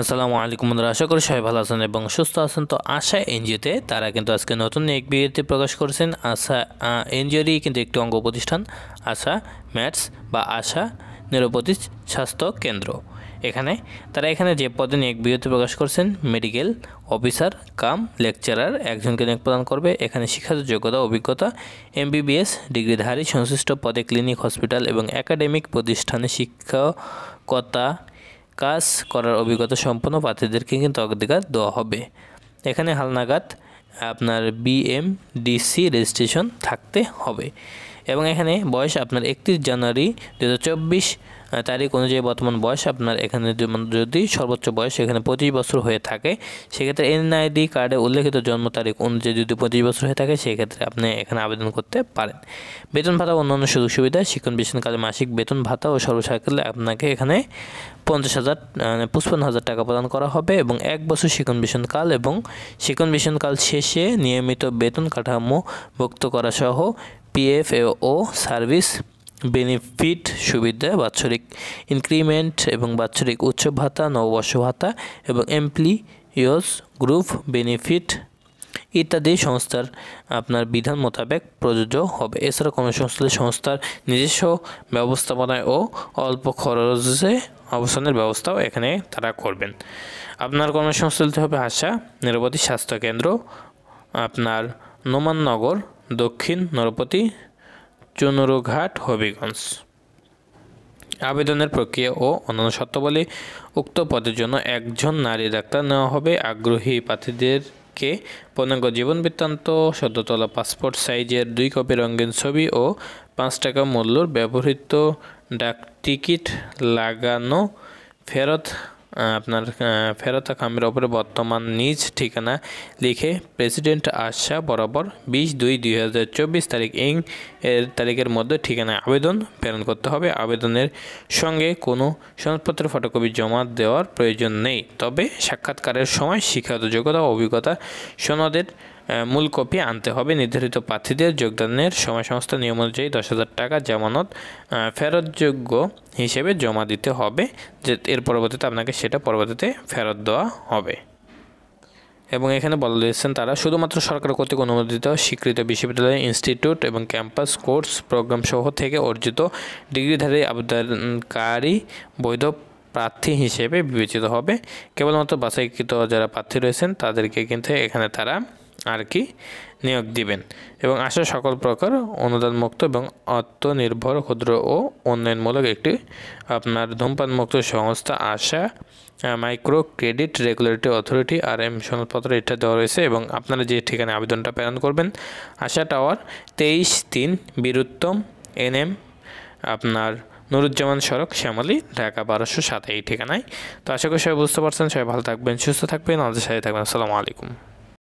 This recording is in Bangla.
আসসালামু আলাইকুম বন্ধুরা আশা করি সবাই ভালো আছেন এবং সুস্থ আছেন তো আশা এনজিওতে তারা কিন্তু আজকে নতুন এক বিবৃতি প্রকাশ করেছেন আশা এনজিওরই কিন্তু একটি অঙ্গ প্রতিষ্ঠান আশা ম্যাথস বা আশা নিরোপতি স্বাস্থ্য কেন্দ্র এখানে তারা এখানে যে পদে নিয়োগ বিজ্ঞপ্তি প্রকাশ করছেন মেডিকেল অফিসার কাম লেকচারার একজনকে নিয়োগ প্রদান করবে এখানে শিক্ষাগত যোগ্যতা অভিজ্ঞতা এমবিবিএস ডিগ্রিধারী সংশ্লিষ্ট পদে ক্লিনিক হসপিটাল এবং একাডেমিক প্রতিষ্ঠানে শিক্ষকতা কাজ করার অভিজ্ঞতা সম্পন্ন প্রার্থীদেরকে কিন্তু অগ্রাধিকার দেওয়া হবে এখানে হালনাগাদ আপনার বিএমডিসি রেজিস্ট্রেশন থাকতে হবে এবং এখানে বয়স আপনার একত্রিশ জানুয়ারি দু তারিখ অনুযায়ী বর্তমান বয়স আপনার এখানে যদি সর্বোচ্চ বয়স এখানে পঁচিশ বছর হয়ে থাকে সেক্ষেত্রে এনআইডি কার্ডে উল্লেখিত জন্ম তারিখ অনুযায়ী যদি পঁচিশ বছর হয়ে থাকে সেক্ষেত্রে আপনি এখানে আবেদন করতে পারেন বেতন ভাতা অন্যান্য সুযোগ সুবিধা শিক্ষণ বেতনকালে মাসিক বেতন ভাতা ও সর্বসাকালে আপনাকে এখানে পঞ্চাশ হাজার মানে পঁচপান্ন হাজার টাকা প্রদান করা হবে এবং এক বছর শিক্ষণ মিশনকাল এবং শিক্ষণ মিশনকাল শেষে নিয়মিত বেতন কাঠামো ভুক্ত করা সহ পিএফও সার্ভিস বেনিফিট সুবিধা বাৎসরিক ইনক্রিমেন্ট এবং বাৎসরিক উচ্চ ভাতা নববর্ষ ভাতা এবং এমপ্লিয়স গ্রুপ বেনিফিট ইত্যাদি সংস্থার আপনার বিধান মোতাবেক প্রযোজ্য হবে এছাড়া কর্মসংস্থান সংস্থার নিজস্ব ব্যবস্থাপনায় ও অল্প খরচে অবস্থানের ব্যবস্থাও এখানে তারা করবেন আপনার কর্মসংস্থানতে হবে আশা নিরবতি স্বাস্থ্যকেন্দ্র আপনার নোমান নগর দক্ষিণ নরপতি চুনরুঘাট হবিগঞ্জ আবেদনের প্রক্রিয়া ও অন্যান্য শর্তাবলী উক্ত পদের জন্য একজন নারী ডাক্তার নেওয়া হবে আগ্রহী প্রার্থীদেরকে পূর্ণাঙ্গ জীবন বৃত্তান্ত সদ্যতলা পাসপোর্ট সাইজের দুই কপি রঙিন ছবি ও পাঁচ টাকা মূল্যর ব্যবহৃত ডাক টিকিট লাগানো ফেরত আপনার ফেরত খামের ওপরে বর্তমান নিজ ঠিকানা লিখে প্রেসিডেন্ট আশা বরাবর বিশ দুই দুই হাজার চব্বিশ তারিখ ইং এর তারিখের মধ্যে ঠিকানায় আবেদন প্রেরণ করতে হবে আবেদনের সঙ্গে কোনো সনদপত্র ফটোকপি জমা দেওয়ার প্রয়োজন নেই তবে সাক্ষাৎকারের সময় শিক্ষাগত যোগ্যতা অভিজ্ঞতা সনদের মূল কপি আনতে হবে নির্ধারিত প্রার্থীদের যোগদানের সময় সংস্থা নিয়ম অনুযায়ী দশ হাজার টাকা জামানত ফেরতযোগ্য হিসেবে জমা দিতে হবে যে এর পরবর্তীতে আপনাকে সেটা পরবর্তীতে ফেরত দেওয়া হবে এবং এখানে বলা দিয়েছেন তারা শুধুমাত্র সরকার কর্তৃক অনুমোদিত স্বীকৃত বিশ্ববিদ্যালয় ইনস্টিটিউট এবং ক্যাম্পাস কোর্স প্রোগ্রাম সহ থেকে অর্জিত ডিগ্রিধারী আবেদনকারী বৈধ প্রার্থী হিসেবে বিবেচিত হবে কেবলমাত্র বাছাইকৃত যারা প্রার্থী রয়েছেন তাদেরকে কিন্তু এখানে তারা আর কি নিয়োগ দিবেন এবং আশা সকল প্রকার অনুদানমুক্ত এবং আত্মনির্ভর ক্ষুদ্র ও উন্নয়নমূলক একটি আপনার ধূমপানমুক্ত সংস্থা ASA micro credit regulatory authority আর এম সনদপত্র এটা দেওয়া রয়েছে এবং আপনারা যে ঠিকানায় আবেদনটা প্রেরণ করবেন আশা টাওয়ার তেইশ তিন বীরুত্তম এন এম আপনার নুরুজ্জামান সড়ক শ্যামলী ঢাকা বারোশো সাত এই ঠিকানায় তো আশা করি সবাই বুঝতে পারছেন সবাই ভালো থাকবেন সুস্থ থাকবেন আমাদের সাথে থাকবেন আসসালামু আলাইকুম